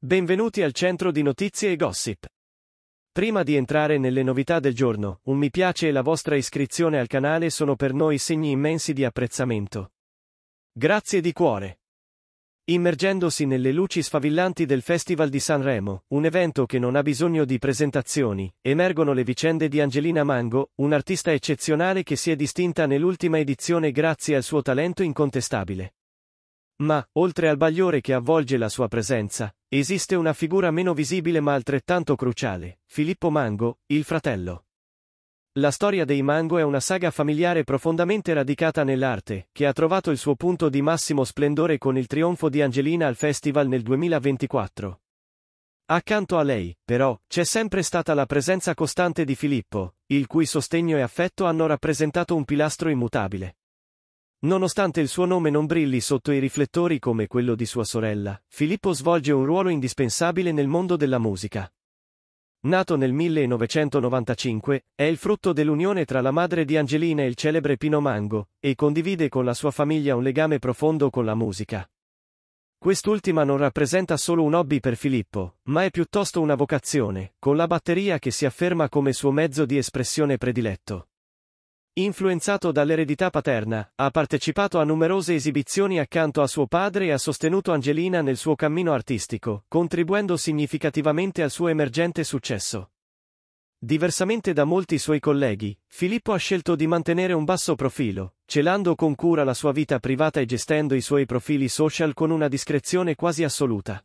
Benvenuti al centro di notizie e gossip. Prima di entrare nelle novità del giorno, un mi piace e la vostra iscrizione al canale sono per noi segni immensi di apprezzamento. Grazie di cuore. Immergendosi nelle luci sfavillanti del Festival di Sanremo, un evento che non ha bisogno di presentazioni, emergono le vicende di Angelina Mango, un'artista eccezionale che si è distinta nell'ultima edizione grazie al suo talento incontestabile. Ma, oltre al bagliore che avvolge la sua presenza, esiste una figura meno visibile ma altrettanto cruciale, Filippo Mango, il fratello. La storia dei Mango è una saga familiare profondamente radicata nell'arte, che ha trovato il suo punto di massimo splendore con il trionfo di Angelina al festival nel 2024. Accanto a lei, però, c'è sempre stata la presenza costante di Filippo, il cui sostegno e affetto hanno rappresentato un pilastro immutabile. Nonostante il suo nome non brilli sotto i riflettori come quello di sua sorella, Filippo svolge un ruolo indispensabile nel mondo della musica. Nato nel 1995, è il frutto dell'unione tra la madre di Angelina e il celebre Pino Mango, e condivide con la sua famiglia un legame profondo con la musica. Quest'ultima non rappresenta solo un hobby per Filippo, ma è piuttosto una vocazione, con la batteria che si afferma come suo mezzo di espressione prediletto. Influenzato dall'eredità paterna, ha partecipato a numerose esibizioni accanto a suo padre e ha sostenuto Angelina nel suo cammino artistico, contribuendo significativamente al suo emergente successo. Diversamente da molti suoi colleghi, Filippo ha scelto di mantenere un basso profilo, celando con cura la sua vita privata e gestendo i suoi profili social con una discrezione quasi assoluta.